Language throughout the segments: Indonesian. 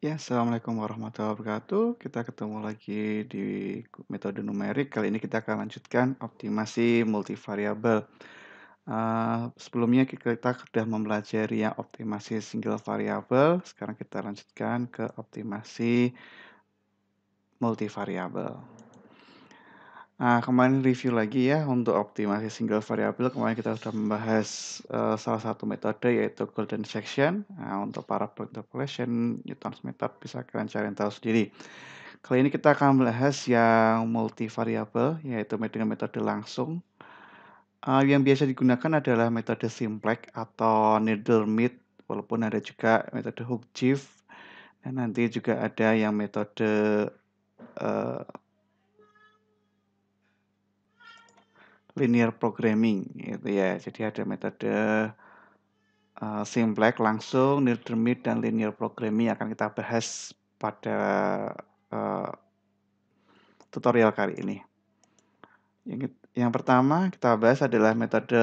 Ya, Assalamualaikum warahmatullahi wabarakatuh. Kita ketemu lagi di metode numerik. Kali ini kita akan lanjutkan optimasi multivariable. Uh, sebelumnya kita sudah mempelajari yang optimasi single variable. Sekarang kita lanjutkan ke optimasi multivariable. Nah, kemarin review lagi ya untuk optimasi single variable. Kemarin kita sudah membahas uh, salah satu metode yaitu golden section. Nah, untuk para interpolation, Newton's method bisa kalian cari tahu sendiri. Kali ini kita akan membahas yang multivariable yaitu dengan metode langsung. Uh, yang biasa digunakan adalah metode simplex atau needle meet walaupun ada juga metode hook dan nanti juga ada yang metode uh, linear programming gitu ya. Jadi ada metode uh, simplex langsung, near dermit dan linear programming yang akan kita bahas pada uh, tutorial kali ini. Yang, yang pertama kita bahas adalah metode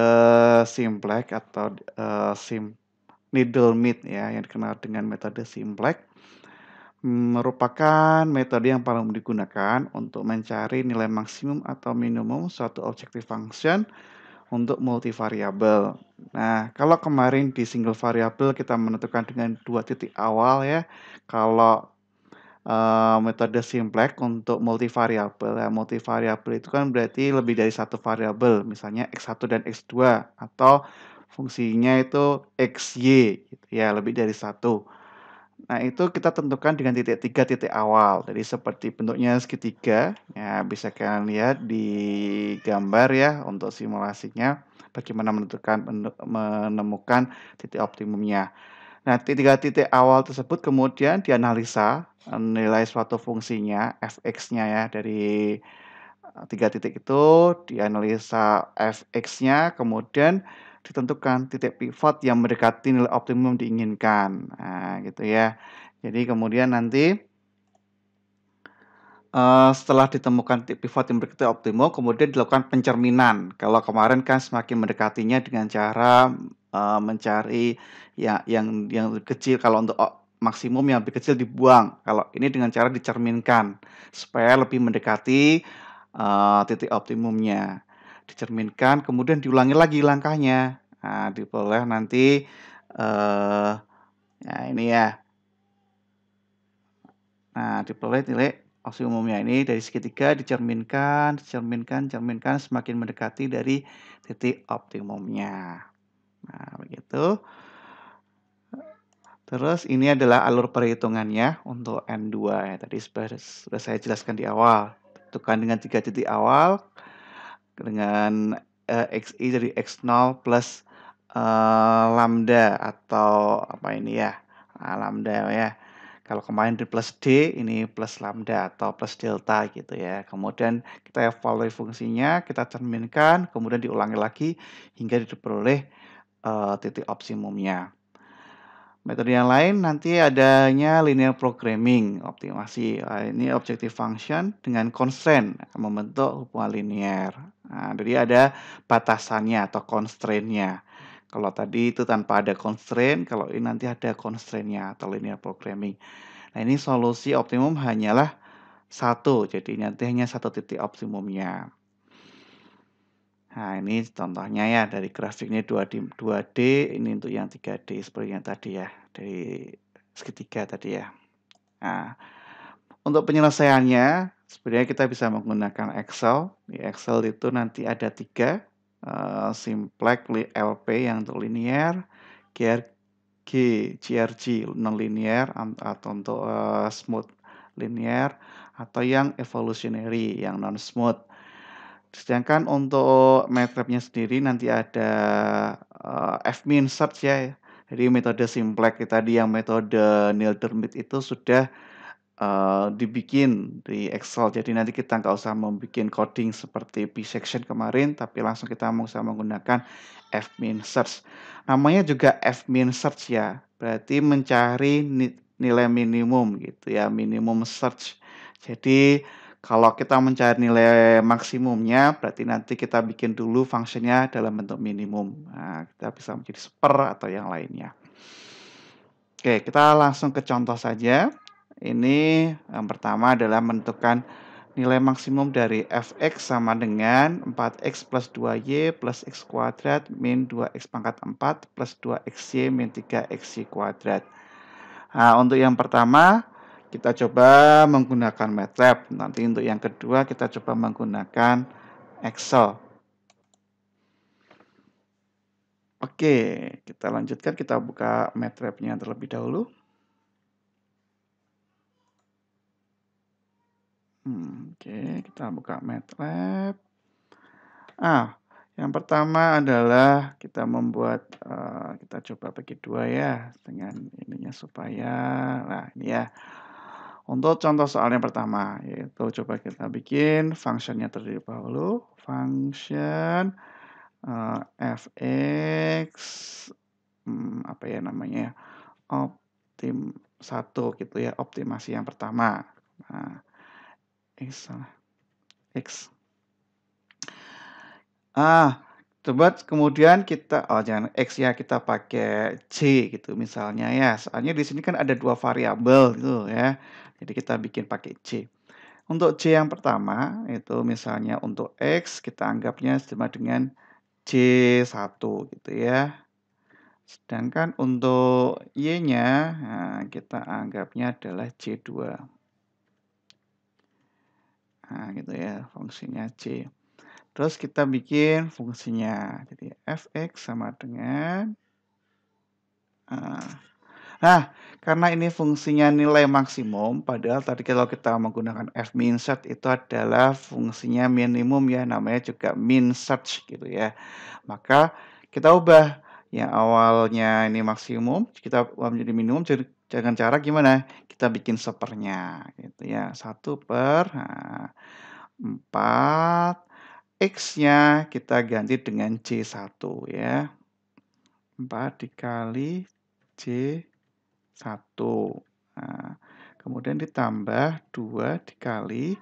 simplex atau uh, sim needle meet ya yang dikenal dengan metode simplex merupakan metode yang paling digunakan untuk mencari nilai maksimum atau minimum suatu objective function untuk multivariabel. Nah, kalau kemarin di single variable kita menentukan dengan dua titik awal ya. Kalau uh, metode simplex untuk multivariabel. Ya, multivariabel itu kan berarti lebih dari satu variabel, misalnya x1 dan x2 atau fungsinya itu xy gitu ya, lebih dari satu. Nah, itu kita tentukan dengan titik tiga titik awal. Jadi seperti bentuknya segitiga, ya bisa kalian lihat di gambar ya untuk simulasinya bagaimana menentukan menemukan titik optimumnya. Nah, tiga titik awal tersebut kemudian dianalisa nilai suatu fungsinya fx-nya ya dari eh, tiga titik itu dianalisa fx-nya kemudian ditentukan titik pivot yang mendekati nilai optimum diinginkan. Nah, gitu ya. Jadi kemudian nanti uh, setelah ditemukan titik pivot yang mendekati optimum, kemudian dilakukan pencerminan. Kalau kemarin kan semakin mendekatinya dengan cara uh, mencari ya, yang yang lebih kecil. Kalau untuk oh, maksimum yang lebih kecil dibuang. Kalau ini dengan cara dicerminkan supaya lebih mendekati uh, titik optimumnya dicerminkan, kemudian diulangi lagi langkahnya. Nah, diperoleh nanti eh nah ini ya. Nah, diperoleh nilai opsi umumnya ini dari segitiga dicerminkan, dicerminkan, cerminkan semakin mendekati dari titik optimumnya. Nah, begitu. Terus ini adalah alur perhitungannya untuk N2 ya. Tadi sudah, saya jelaskan di awal. Tentukan dengan tiga titik awal, dengan uh, eh, xi jadi x0 plus uh, lambda atau apa ini ya nah, lambda ya kalau kemarin di plus D ini plus lambda atau plus delta gitu ya kemudian kita evaluasi fungsinya kita cerminkan kemudian diulangi lagi hingga diperoleh uh, titik optimumnya metode yang lain nanti adanya linear programming optimasi ini objective function dengan constraint membentuk hubungan linear Nah, jadi ada batasannya atau constraint-nya. Kalau tadi itu tanpa ada constraint, kalau ini nanti ada constraint-nya atau linear programming. Nah, ini solusi optimum hanyalah satu, jadi nanti hanya satu titik optimumnya. Nah, ini contohnya ya dari grafiknya 2D, 2D ini untuk yang 3D seperti yang tadi ya, dari segitiga tadi ya. Nah, untuk penyelesaiannya sebenarnya kita bisa menggunakan Excel. Di Excel itu nanti ada tiga, uh, Simplex LP yang untuk linear, GRG, GRG non-linear atau untuk uh, smooth linear, atau yang evolutionary, yang non-smooth. Sedangkan untuk matlab sendiri nanti ada uh, eh, f-min search ya. Jadi metode simplex tadi yang metode nil itu sudah Eh, dibikin di Excel. Jadi nanti kita nggak usah membuat coding seperti p-section kemarin, tapi langsung kita bisa menggunakan min search. Namanya juga F min search ya, berarti mencari nilai minimum gitu ya, minimum search. Jadi kalau kita mencari nilai maksimumnya, berarti nanti kita bikin dulu fungsinya dalam bentuk minimum. Nah, kita bisa menjadi super atau yang lainnya. Oke, kita langsung ke contoh saja. Ini yang pertama adalah menentukan nilai maksimum dari fx sama dengan 4x plus 2y plus x kuadrat min 2x pangkat 4 plus 2xy min 3xy kuadrat. Nah, untuk yang pertama kita coba menggunakan MATLAB. Nanti untuk yang kedua kita coba menggunakan Excel. Oke, kita lanjutkan. Kita buka MATLAB-nya terlebih dahulu. Hmm, Oke, okay. kita buka MATLAB. Ah, yang pertama adalah kita membuat, uh, kita coba bagi dua ya, dengan ininya supaya, nah ini ya. Untuk contoh soal yang pertama, yaitu coba kita bikin functionnya terlebih dahulu. Function uh, fx, hmm, apa ya namanya, optim satu gitu ya, optimasi yang pertama. Nah, X salah. X. Ah, Sobat, kemudian kita, oh jangan X ya, kita pakai C gitu misalnya ya. Soalnya di sini kan ada dua variabel gitu ya. Jadi kita bikin pakai C. Untuk C yang pertama, itu misalnya untuk X, kita anggapnya sama dengan C1 gitu ya. Sedangkan untuk Y-nya, nah, kita anggapnya adalah C2. Nah, gitu ya, fungsinya C. Terus kita bikin fungsinya. Jadi gitu ya, fx sama dengan eh, Nah, karena ini fungsinya nilai maksimum, padahal tadi kalau kita menggunakan f min search itu adalah fungsinya minimum ya, namanya juga min search gitu ya. Maka kita ubah yang awalnya ini maksimum, kita menjadi minimum, jadi dengan cara gimana? Kita bikin sepernya gitu ya. 1 per nah, 4 X-nya kita ganti dengan C1 ya. 4 dikali C1. Nah, kemudian ditambah 2 dikali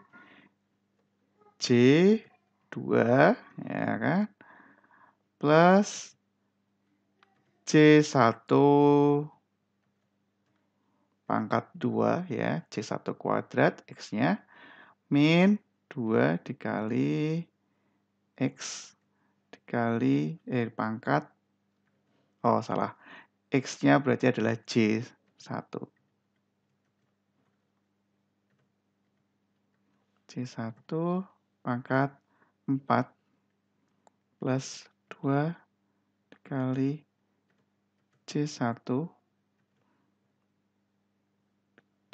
C2 ya kan plus C1 pangkat 2 ya, C1 kuadrat X-nya min 2 dikali X dikali eh, pangkat oh salah X-nya berarti adalah J1 C1 pangkat 4 plus 2 dikali C1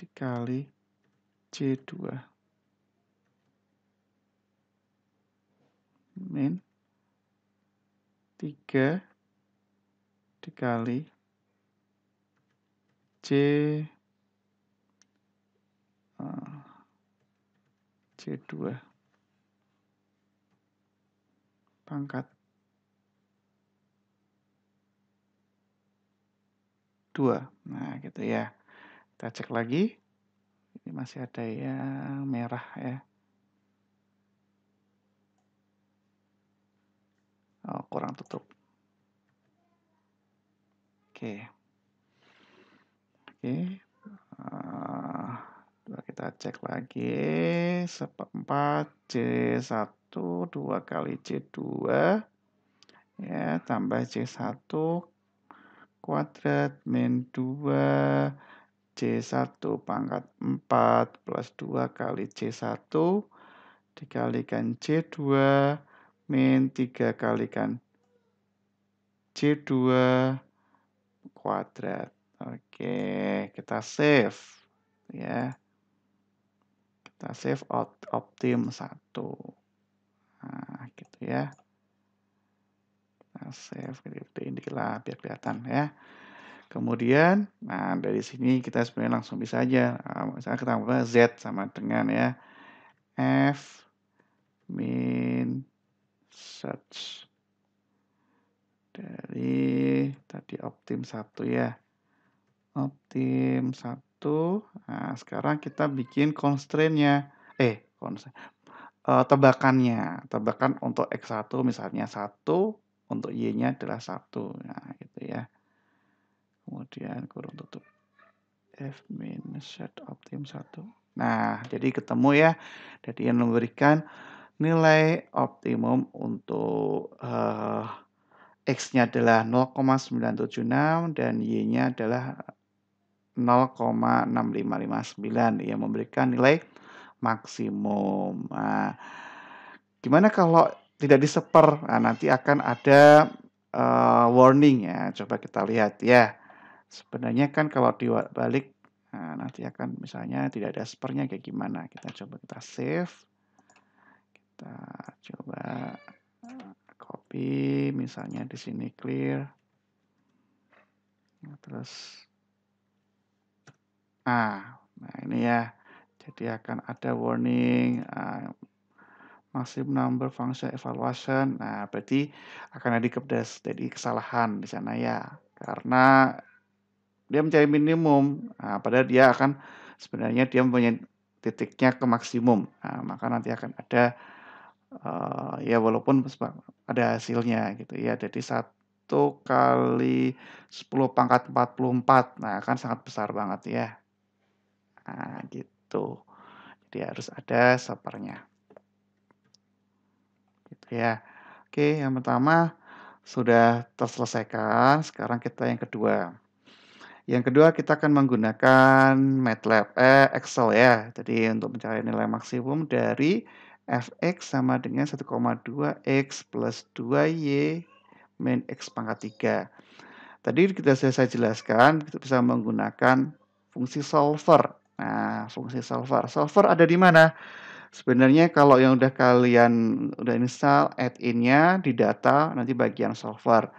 dikali C2 min 3 dikali C C2 eh, pangkat 2. Nah, gitu ya. Kita cek lagi. Ini masih ada yang merah ya. Oh, kurang tutup. Oke. Oke. Uh, kita cek lagi. Seperempat C1 2 kali C2. Ya, tambah C1 kuadrat min 2 C1 pangkat 4 plus 2 kali C1 dikalikan C2 min 3 kalikan C2 kuadrat. Oke, kita save ya. Kita save out optim 1. Nah, gitu ya. Kita save gede-gedein dikit lah biar kelihatan ya. Kemudian, nah dari sini kita sebenarnya langsung bisa aja, nah, misalnya kita Z sama dengan ya, F min search dari tadi optim satu ya. Optim satu. nah sekarang kita bikin constraint-nya, eh constraint, uh, tebakannya, tebakan untuk X1 misalnya satu, untuk Y-nya adalah satu. Nah, kemudian kurung tutup f min set optim satu nah jadi ketemu ya jadi yang memberikan nilai optimum untuk uh, x-nya adalah 0,976 dan y-nya adalah 0,6559 yang memberikan nilai maksimum. Nah, gimana kalau tidak diseper? Nah, nanti akan ada uh, warning ya. Coba kita lihat ya. Sebenarnya kan kalau dibalik nah, nanti akan misalnya tidak ada spernya kayak gimana. Kita coba kita save. Kita coba eh, copy misalnya di sini clear. Nah, terus ah, nah ini ya. Jadi akan ada warning uh, massive number function evaluation. Nah, berarti akan ada kepedas jadi kesalahan di sana ya. Karena dia mencari minimum nah, padahal dia akan sebenarnya dia mempunyai titiknya ke maksimum nah, maka nanti akan ada uh, ya walaupun ada hasilnya gitu ya jadi satu kali 10 pangkat 44 nah akan sangat besar banget ya nah, gitu jadi harus ada sepernya, gitu ya oke yang pertama sudah terselesaikan sekarang kita yang kedua yang kedua kita akan menggunakan MATLAB eh, Excel ya. Jadi untuk mencari nilai maksimum dari fx sama dengan 1,2x plus 2y min x pangkat 3. Tadi kita sudah saya jelaskan, kita bisa menggunakan fungsi solver. Nah, fungsi solver. Solver ada di mana? Sebenarnya kalau yang udah kalian udah install add-in-nya di data, nanti bagian solver.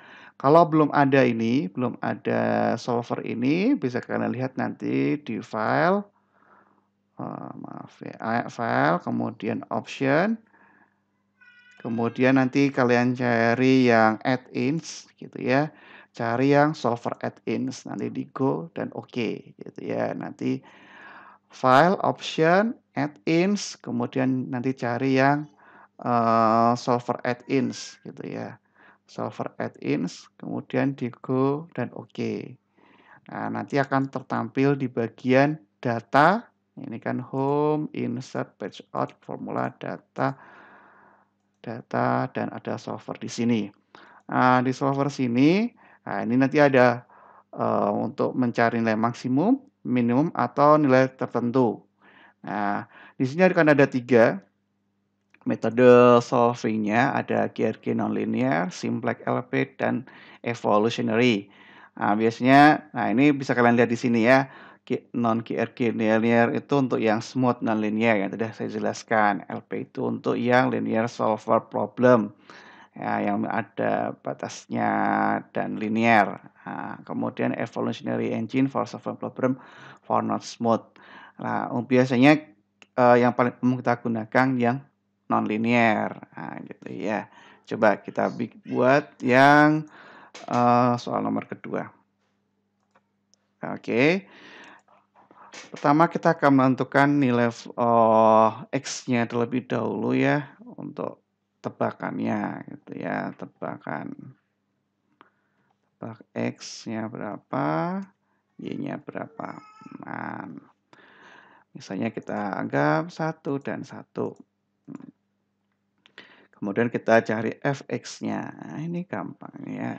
Kalau belum ada ini, belum ada solver ini, bisa kalian lihat nanti di file, oh, maaf ya, file, kemudian option, kemudian nanti kalian cari yang add-ins gitu ya, cari yang solver add-ins, nanti di go dan oke okay, gitu ya, nanti file, option, add-ins, kemudian nanti cari yang uh, solver add-ins gitu ya solver add-ins, kemudian di go dan OK. Nah, nanti akan tertampil di bagian data, ini kan home, insert, page out, formula, data, data, dan ada solver di sini. Nah, di solver sini, nah ini nanti ada uh, untuk mencari nilai maksimum, minimum, atau nilai tertentu. Nah, di sini akan ada tiga, Metode solvingnya ada GRG nonlinear, simplex LP, dan evolutionary. Nah, biasanya, nah ini bisa kalian lihat di sini ya, non GRG linear itu untuk yang smooth non yang sudah saya jelaskan. LP itu untuk yang linear solver problem ya, yang ada batasnya dan linear. Nah, kemudian evolutionary engine for solver problem for not smooth. Nah, biasanya eh, yang paling umum kita gunakan yang nonlinier. Nah, gitu ya. Coba kita buat yang uh, soal nomor kedua. Oke. Okay. Pertama kita akan menentukan nilai uh, x-nya terlebih dahulu ya untuk tebakannya gitu ya, tebakan. Tebak x-nya berapa, y-nya berapa. Nah, misalnya kita anggap satu dan satu. Kemudian kita cari fx-nya. Nah, ini gampang ya.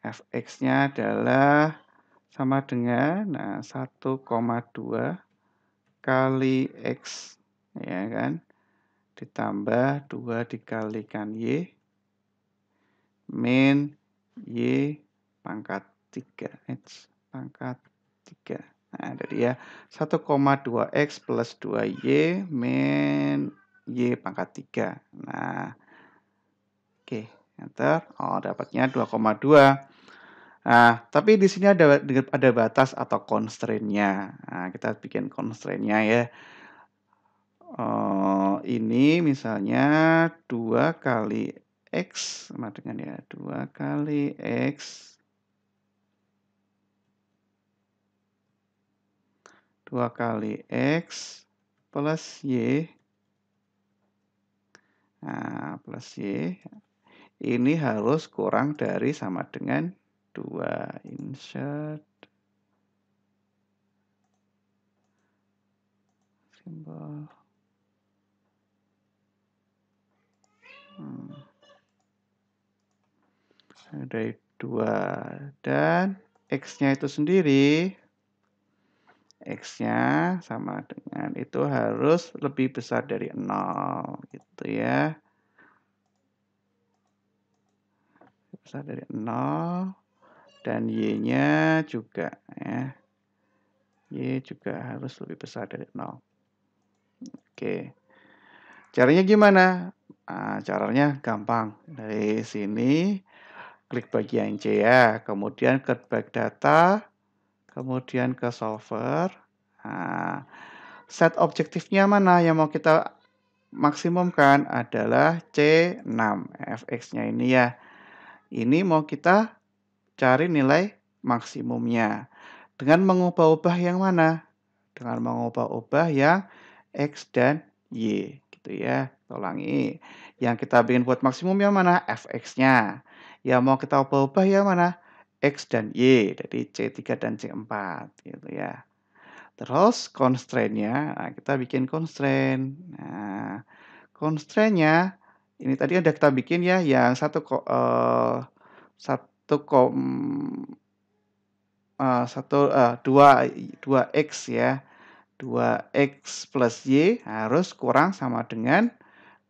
fx-nya adalah sama dengan nah 1,2 kali x ya kan ditambah 2 dikalikan y min y pangkat 3 nah, x pangkat 3 nah jadi ya 1,2x plus 2y min y pangkat 3 nah Oke, enter. Oh, dapatnya 2,2. Nah, tapi di sini ada ada batas atau constraint-nya. Nah, kita bikin constraint-nya ya. Oh, ini misalnya 2 kali X sama dengan ya 2 kali X 2 kali X plus Y Nah, plus Y ini harus kurang dari sama dengan 2 insert simbol hmm. dari 2 dan x-nya itu sendiri X-nya sama dengan itu harus lebih besar dari 0 gitu ya. besar dari 0 dan Y-nya juga ya. Y juga harus lebih besar dari 0. Oke. Caranya gimana? Nah, caranya gampang. Dari sini klik bagian C ya, kemudian ke back data, kemudian ke solver. Nah, set objektifnya mana yang mau kita maksimumkan adalah C6 fx-nya ini ya ini mau kita cari nilai maksimumnya dengan mengubah-ubah yang mana? Dengan mengubah-ubah yang X dan Y gitu ya. Tolongi. Yang kita bikin buat maksimum yang mana? Fx-nya. Yang mau kita ubah-ubah yang mana? X dan Y. Jadi C3 dan C4 gitu ya. Terus constraint-nya, nah kita bikin constraint. Nah, constraint-nya ini tadi ada kita bikin ya yang satu kok eh, satu kom eh, satu eh, dua dua x ya. dua x plus y harus kurang sama dengan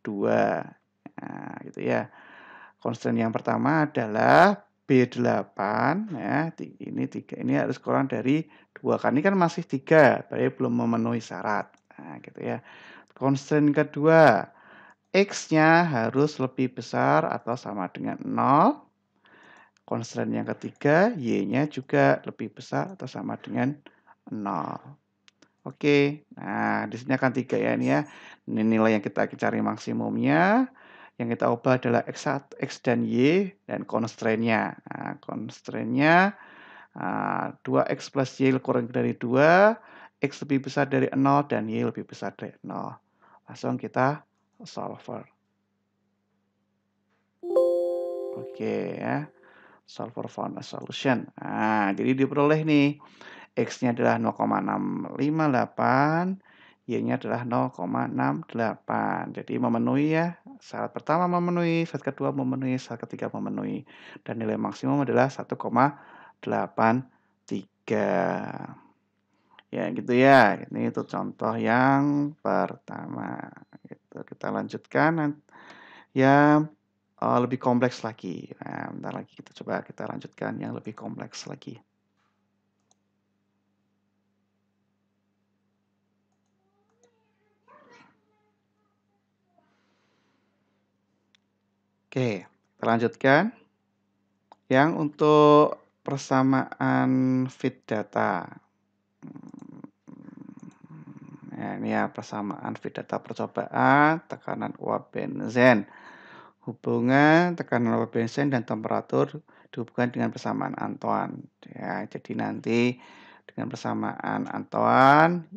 dua Nah, gitu ya. Konstan yang pertama adalah B8 ya. Ini tiga ini harus kurang dari dua Kan ini kan masih tiga berarti belum memenuhi syarat. Nah, gitu ya. Konstan kedua X-nya harus lebih besar atau sama dengan 0. Constraint yang ketiga, Y-nya juga lebih besar atau sama dengan 0. Oke, nah di sini akan tiga ya ini ya. Ini nilai yang kita cari maksimumnya. Yang kita ubah adalah X, X dan Y dan constraint-nya. Nah, constraint-nya uh, ah, 2X plus Y kurang dari 2. X lebih besar dari 0 dan Y lebih besar dari 0. Langsung kita sulfur. Oke okay, ya. Sulfur found a solution. Nah, jadi diperoleh nih X-nya adalah 0,658, Y-nya adalah 0,68. Jadi memenuhi ya, syarat pertama memenuhi, syarat kedua memenuhi, syarat ketiga memenuhi. Dan nilai maksimum adalah 1,83. Ya gitu ya, ini itu contoh yang pertama. Gitu. Gitu. Kita lanjutkan yang uh, eh, lebih kompleks lagi. Nah, bentar lagi kita coba kita lanjutkan yang lebih kompleks lagi. Oke, kita lanjutkan. Yang untuk persamaan fit data. Hmm. Nah, ini ya persamaan V data percobaan, tekanan uap benzen. Hubungan tekanan uap benzen dan temperatur dihubungkan dengan persamaan Antoine. Ya, jadi nanti dengan persamaan Antoine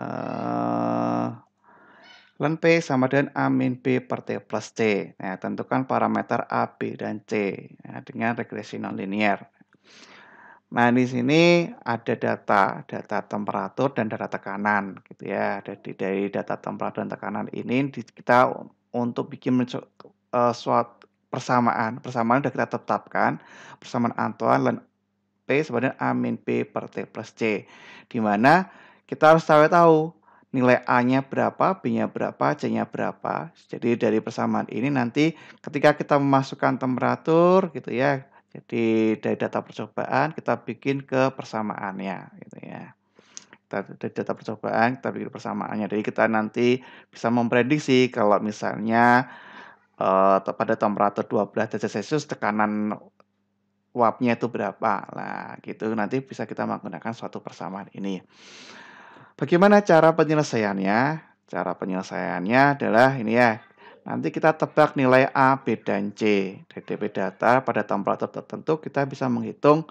eh, ln P sama dengan A min B per T plus C. Nah, tentukan parameter A, B, dan C ya, dengan regresi nonlinear. Nah, di sini ada data, data temperatur dan data tekanan gitu ya. Dari dari data temperatur dan tekanan ini kita untuk bikin uh, eh, suatu persamaan. Persamaan sudah kita tetapkan, persamaan Antoine dan P sebenarnya A min P per T plus C. Di mana kita harus tahu, tahu nilai A-nya berapa, B-nya berapa, C-nya berapa. Jadi dari persamaan ini nanti ketika kita memasukkan temperatur gitu ya, jadi dari data percobaan kita bikin ke persamaannya gitu ya. dari data percobaan kita bikin persamaannya. Jadi kita nanti bisa memprediksi kalau misalnya eh, pada temperatur 12 derajat Celcius tekanan uapnya itu berapa. Nah, gitu nanti bisa kita menggunakan suatu persamaan ini. Bagaimana cara penyelesaiannya? Cara penyelesaiannya adalah ini ya, Nanti kita tebak nilai A, B, dan C. DDP data pada tombol tertentu kita bisa menghitung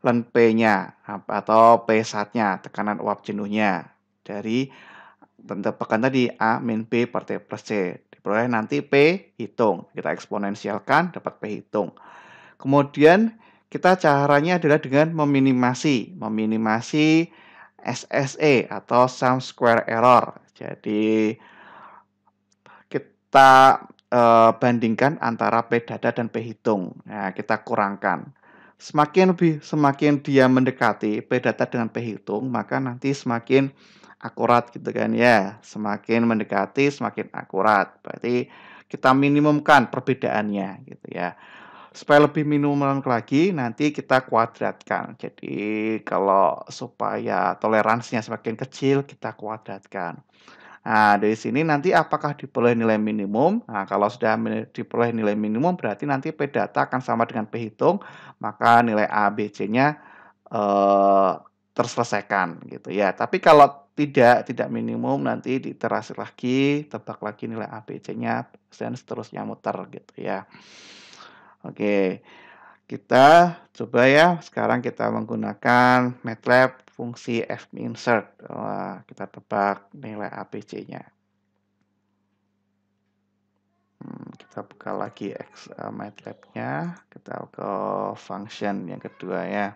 len P-nya atau p satnya tekanan uap jenuhnya dari tebakan tadi A min B per T plus C. Diperoleh nanti P hitung. Kita eksponensialkan dapat P hitung. Kemudian kita caranya adalah dengan meminimasi. Meminimasi SSE atau sum square error. Jadi kita e, bandingkan antara P dada dan P hitung. Nah, kita kurangkan. Semakin lebih semakin dia mendekati P dada dengan P hitung, maka nanti semakin akurat gitu kan ya. Semakin mendekati semakin akurat. Berarti kita minimumkan perbedaannya gitu ya. Supaya lebih minimum lagi nanti kita kuadratkan. Jadi kalau supaya toleransinya semakin kecil kita kuadratkan. Nah, dari sini nanti apakah diperoleh nilai minimum? Nah, kalau sudah diperoleh nilai minimum berarti nanti P data akan sama dengan P hitung, maka nilai a b c nya eh, terselesaikan gitu ya. Tapi kalau tidak tidak minimum nanti diterasi lagi, tebak lagi nilai a b c nya dan seterusnya muter gitu ya. Oke. Kita coba ya, sekarang kita menggunakan MATLAB fungsi f insert. Wah, kita tebak nilai ABC-nya. Hmm, kita buka lagi X uh, MATLAB-nya, kita ke function yang kedua ya.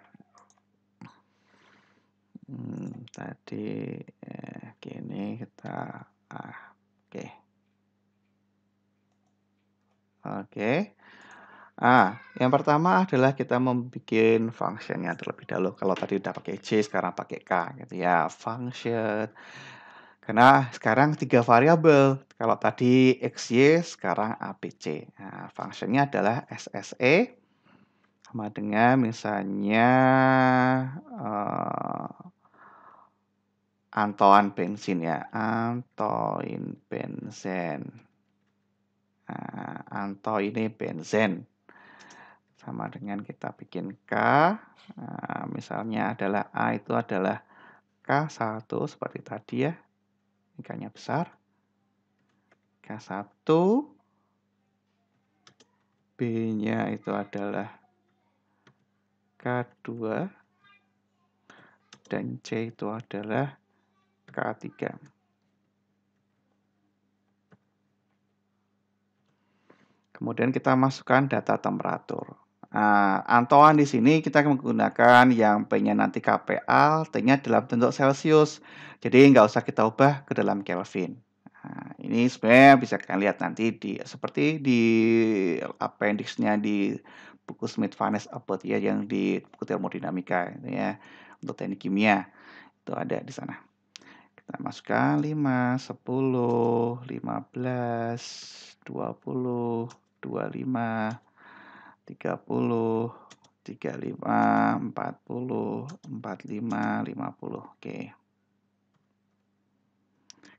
Hmm, tadi eh, gini kita ah, oke. Okay. Oke. Okay. Ah, yang pertama adalah kita membuat functionnya terlebih dahulu. Kalau tadi udah pakai J, sekarang pakai K gitu ya. Function. Karena sekarang tiga variabel. Kalau tadi X, Y, sekarang A, c. Nah, functionnya adalah SSE sama dengan misalnya uh, eh, Antoan bensin ya. Antoin bensin. Nah, Anto ini bensin sama dengan kita bikin K. Nah, misalnya adalah A itu adalah K1 seperti tadi ya. Ikannya besar. K1. B-nya itu adalah K2. Dan C itu adalah K3. Kemudian kita masukkan data temperatur. Nah, Antoan di sini kita akan menggunakan yang pengen nanti KPA, T-nya dalam bentuk Celsius. Jadi nggak usah kita ubah ke dalam Kelvin. Nah, ini sebenarnya bisa kalian lihat nanti di seperti di appendix-nya di buku Smith Vanes Abbott ya yang di buku termodinamika ya untuk teknik kimia itu ada di sana. Kita masukkan 5, 10, 15, 20, 25, 30, 35, 40, 45, 50. Oke.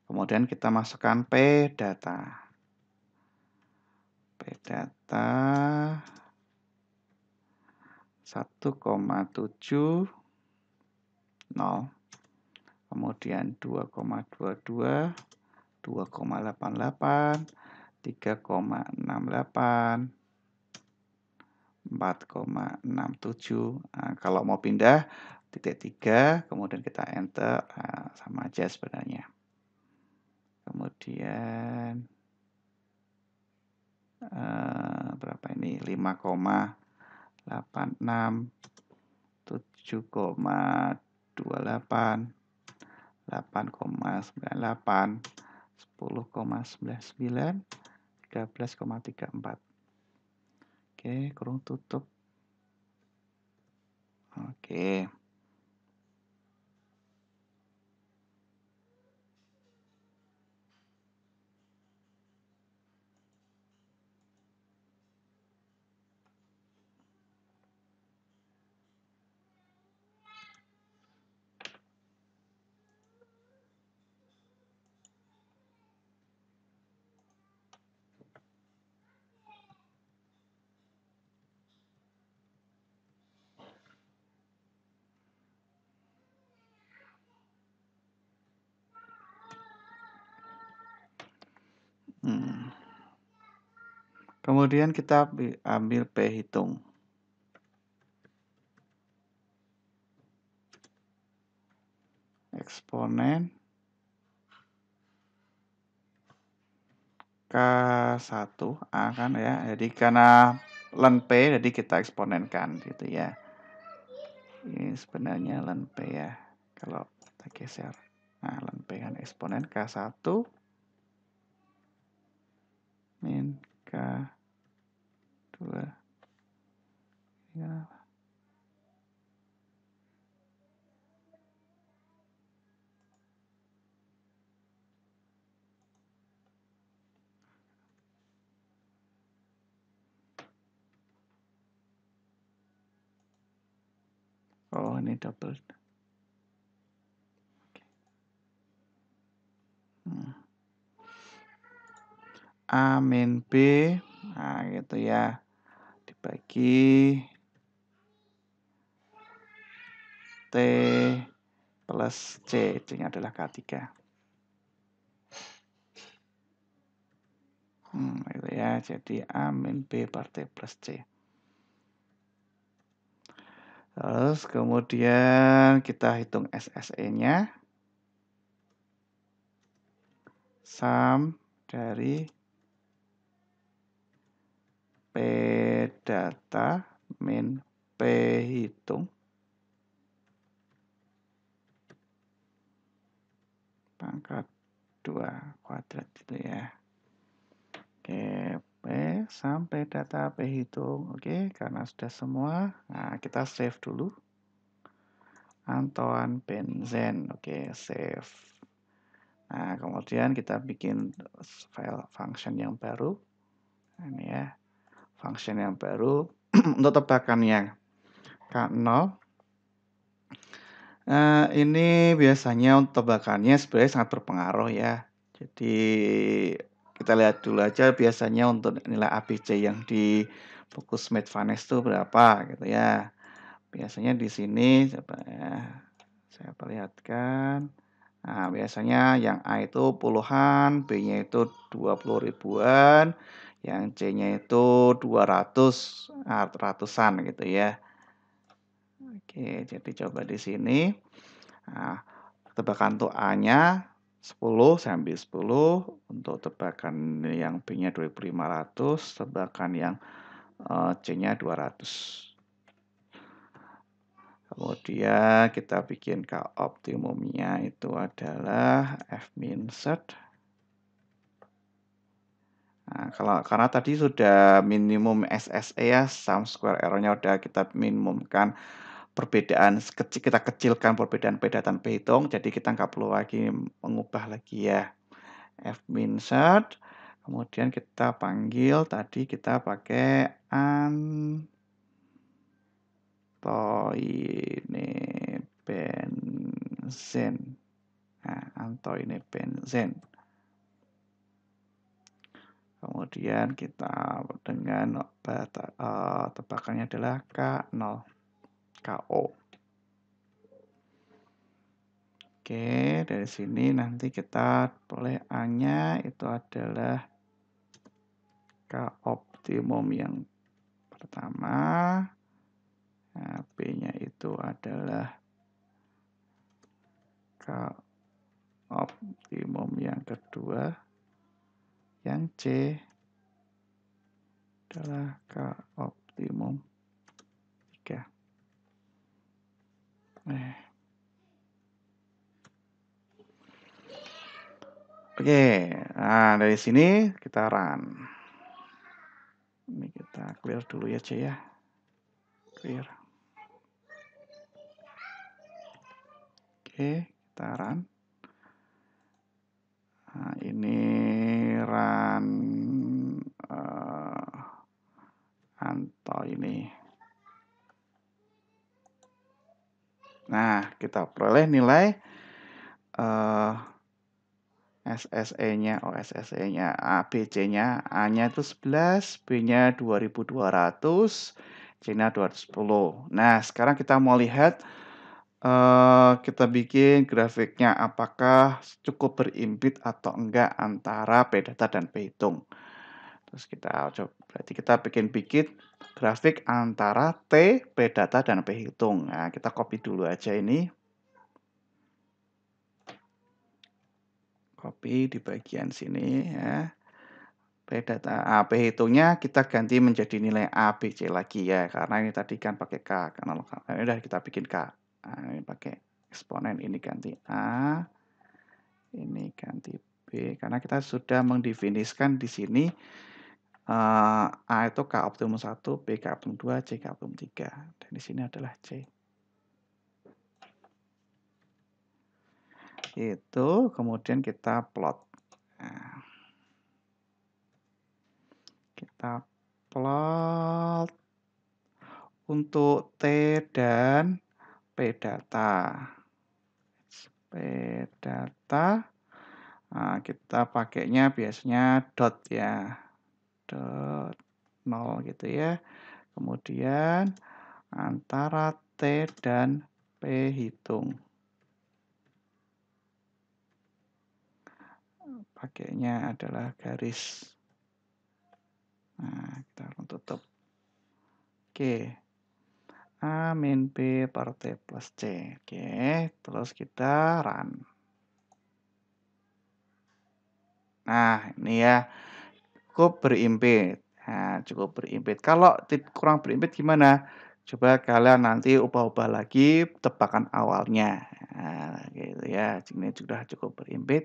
Kemudian kita masukkan P data. P data 1,7 0 kemudian 2,22 2,88 3,68 4,67 eh, kalau mau pindah titik 3 kemudian kita enter eh, sama aja sebenarnya kemudian eh, berapa ini 5,86 7,28 8,98 10,99 13,34 Oke, kurung tutup. Oke. Kemudian kita ambil P hitung. Eksponen K1 A kan ya. Jadi karena len P jadi kita eksponenkan gitu ya. Ini sebenarnya len P ya. Kalau kita geser. Nah, len P kan eksponen K1 min K pula ya Oh, ini double. Okay. Hmm. A B. Nah, gitu ya bagi T plus C. C-nya adalah K3. Hmm, gitu ya. Jadi A min B per T plus C. Terus kemudian kita hitung SSE-nya. Sum dari P data min P hitung pangkat 2 kuadrat itu ya. Oke, P sampai data P hitung. Oke, karena sudah semua, nah kita save dulu. Antoan Benzen. Oke, save. Nah, kemudian kita bikin file function yang baru. Ini ya function yang baru untuk tebakannya K0 nah, eh, ini biasanya untuk tebakannya sebenarnya sangat berpengaruh ya jadi kita lihat dulu aja biasanya untuk nilai ABC yang di fokus Medvanes itu berapa gitu ya biasanya di sini coba ya saya perlihatkan nah biasanya yang A itu puluhan B nya itu 20 ribuan yang C-nya itu 200 ah, ratusan gitu ya. Oke, jadi coba di sini. Nah, tebakan untuk A-nya 10, saya ambil 10. Untuk tebakan yang B-nya 2500, tebakan yang eh, C-nya 200. Kemudian kita bikin K optimumnya itu adalah F min set. Nah, kalau karena tadi sudah minimum SSE ya, sum square errornya udah kita minimumkan perbedaan kecil kita kecilkan perbedaan pedatan hitung, jadi kita nggak perlu lagi mengubah lagi ya. F min set, kemudian kita panggil tadi kita pakai antoine benzen. Nah, antoine benzen. Kemudian kita dengan eh, tebakannya adalah K0. KO. Oke, dari sini nanti kita boleh A-nya itu adalah K optimum yang pertama. Nah, B-nya itu adalah K optimum yang kedua. Yang C adalah K optimum 3. eh. Oke, nah dari sini kita run. Ini kita clear dulu ya C ya. Clear. Oke, kita run. Nah, ini run uh, eh, Anto ini. Nah, kita peroleh nilai uh, eh, SSE-nya, OSSE-nya, oh, ABC-nya, A-nya itu 11, B-nya 2200, C-nya 210. Nah, sekarang kita mau lihat kita bikin grafiknya apakah cukup berimpit atau enggak antara pedata dan p Terus kita coba, berarti kita bikin bikin grafik antara T, p dan p Nah, kita copy dulu aja ini. Copy di bagian sini ya. P-data, ah, kita ganti menjadi nilai A, B, C lagi ya. Karena ini tadi kan pakai K. Karena nah, ini udah kita bikin K. A ah, ini pakai eksponen ini ganti A ini ganti B karena kita sudah mendefinisikan di sini uh, A itu K optimum 1, B K optimum 2, C K optimum 3 dan di sini adalah C itu kemudian kita plot nah. kita plot untuk T dan data, pdata nah, kita pakainya biasanya dot ya dot 0 gitu ya kemudian antara T dan P hitung pakainya adalah garis nah kita akan tutup oke A min B per T plus C. Oke, terus kita run. Nah, ini ya. Cukup berimpit. Nah, cukup berimpit. Kalau kurang berimpit gimana? Coba kalian nanti ubah-ubah lagi tebakan awalnya. Nah, gitu ya. Ini sudah cukup berimpit.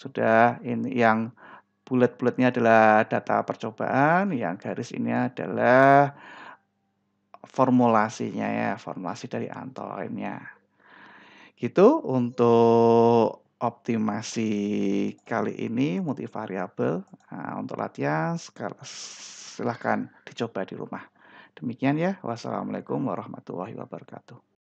Sudah ini yang bulat-bulatnya adalah data percobaan, yang garis ini adalah formulasinya ya, formulasi dari antoinnya, Gitu untuk optimasi kali ini multivariabel nah, untuk latihan silahkan dicoba di rumah. Demikian ya, wassalamualaikum warahmatullahi wabarakatuh.